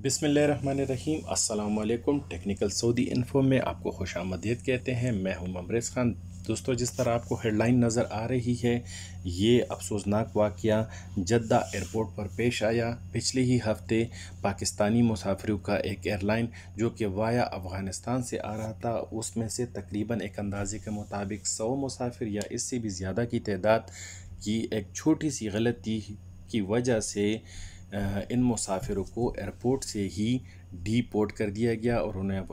बिसमीम अल्लाम technical Saudi info में आपको खुश आमदीद कहते हैं मैं हूं अमरेज ख़ान दोस्तों जिस तरह आपको हेडलाइन नज़र आ रही है ये अफसोसनाक वाक़ जद्दा एयरपोर्ट पर पेश आया पिछले ही हफ्ते पाकिस्तानी मुसाफिरों का एक एयरलाइन जो कि वाया अफ़गानिस्तान से आ रहा था उसमें से तकरीबन एक अंदाजे के मुताबिक सौ मुसाफिर या इससे भी ज़्यादा की तदाद की एक छोटी सी गलती की वजह से इन मुसाफिरों को एयरपोर्ट से ही डीपोर्ट कर दिया गया और उन्हें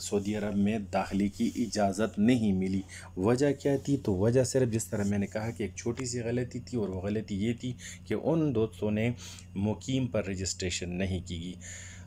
सऊदी अरब में दाखिले की इजाज़त नहीं मिली वजह क्या थी तो वजह सिर्फ जिस तरह मैंने कहा कि एक छोटी सी गलती थी और वो गलती ये थी कि उन दोस्तों ने मुकीम पर रजिस्ट्रेशन नहीं की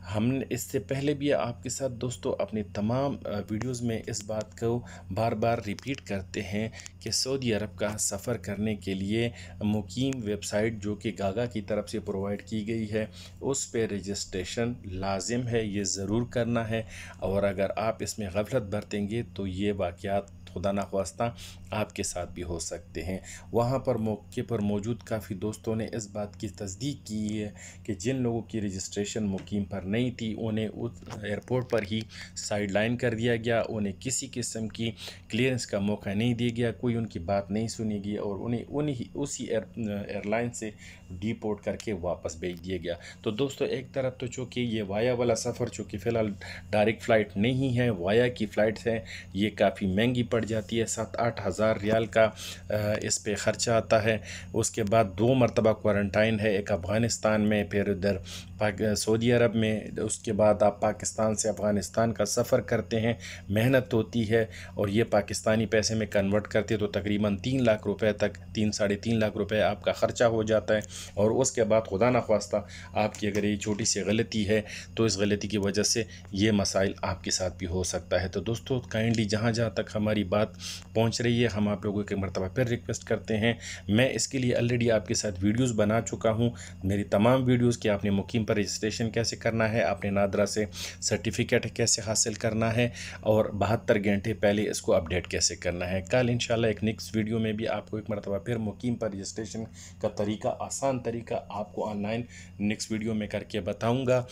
हमने इससे पहले भी आपके साथ दोस्तों अपने तमाम वीडियोस में इस बात को बार बार रिपीट करते हैं कि सऊदी अरब का सफ़र करने के लिए मुकीम वेबसाइट जो कि गागा की तरफ से प्रोवाइड की गई है उस पर रजिस्ट्रेशन लाजिम है ये ज़रूर करना है और अगर आप इसमें गफलत बरतेंगे तो ये वाक़ात खुदा ना खास्ता आपके साथ भी हो सकते हैं वहाँ पर मौके पर मौजूद काफ़ी दोस्तों ने इस बात की तस्दीक की है कि जिन लोगों की रजिस्ट्रेशन मुकीम पर नहीं थी उन्हें उस एयरपोर्ट पर ही साइड लाइन कर दिया गया उन्हें किसी किस्म की क्लियरेंस का मौका नहीं दिया गया कोई कोई उनकी बात नहीं सुनेगी और उन्हें उन्हीं उसी एयर एयरलाइन uh, से डिपोर्ट करके वापस भेज दिया गया तो दोस्तों एक तरफ तो चूँकि ये वाया वाला सफ़र चूँकि फ़िलहाल डायरेक्ट फ़्लाइट नहीं है वाया की फ़्लाइट हैं ये काफ़ी महंगी पड़ जाती है सात आठ हज़ार रियाल का uh, इस पर ख़र्चा आता है उसके बाद दो मरतबा क्वारंटाइन है एक अफ़गानिस्तान में फिर उधर सऊदी अरब में उसके बाद आप पाकिस्तान से अफ़गानिस्तान का सफ़र करते हैं मेहनत होती है और ये पाकिस्तानी पैसे में कन्वर्ट करते तो तकरीबन तीन लाख रुपए तक तीन साढ़े तीन लाख रुपए आपका ख़र्चा हो जाता है और उसके बाद खुदा न खास्ता आपकी अगर ये छोटी सी गलती है तो इस गलती की वजह से ये मसाइल आपके साथ भी हो सकता है तो दोस्तों काइंडली जहाँ जहाँ तक हमारी बात पहुँच रही है हम आप लोगों के मरतबा फिर रिक्वेस्ट करते हैं मैं इसके लिए ऑलरेडी आपके साथ वीडियोज़ बना चुका हूँ मेरी तमाम वीडियोज़ की आपने मुकीम पर रजिस्ट्रेशन कैसे करना है अपने नादरा से सर्टिफिकेट कैसे हासिल करना है और बहत्तर घंटे पहले इसको अपडेट कैसे करना है कल इन एक नेक्स्ट वीडियो में भी आपको एक मरतबा फिर मुकीम पर रजिस्ट्रेशन का तरीका आसान तरीका आपको ऑनलाइन नेक्स्ट वीडियो में करके बताऊँगा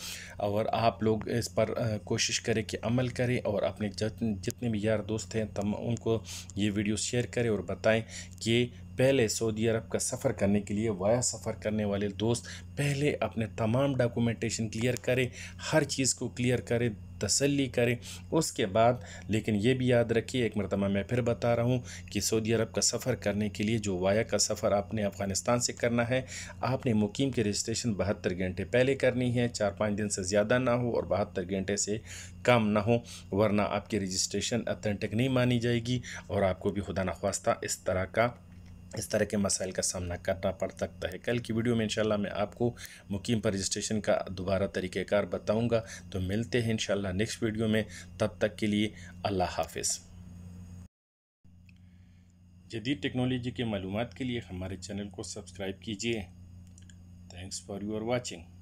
और आप लोग इस पर कोशिश करें कि अमल करें और अपने जितने भी यार दोस्त हैं तम उनको ये वीडियो शेयर करें और बताएँ कि पहले सऊदी अरब का सफ़र करने के लिए वाया सफ़र करने वाले दोस्त पहले अपने तमाम डॉक्यूमेंटेशन क्लियर करें हर चीज़ को क्लियर करें तसल्ली करें उसके बाद लेकिन ये भी याद रखिए एक मरतबा मैं फिर बता रहा हूँ कि सऊदी अरब का सफ़र करने के लिए जो वाया का सफ़र आपने अफ़गानिस्तान से करना है आपने मुकीम की रजिस्ट्रेशन बहत्तर घंटे पहले करनी है चार पाँच दिन से ज़्यादा ना हो और बहत्तर घंटे से कम ना हो वरना आपकी रजिस्ट्रेशन अथेंटिक नहीं मानी जाएगी और आपको भी खुदा नख्वास्ता इस तरह का इस तरह के मसाइल का सामना करना पड़ सकता है कल की वीडियो में इंशाल्लाह मैं आपको मुकीम पर रजिस्ट्रेशन का दोबारा तरीक़ेकार बताऊंगा तो मिलते हैं इंशाल्लाह नेक्स्ट वीडियो में तब तक के लिए अल्लाह हाफिज़ जदीद टेक्नोलॉजी के मालूम के लिए हमारे चैनल को सब्सक्राइब कीजिए थैंक्स फॉर योर वॉचिंग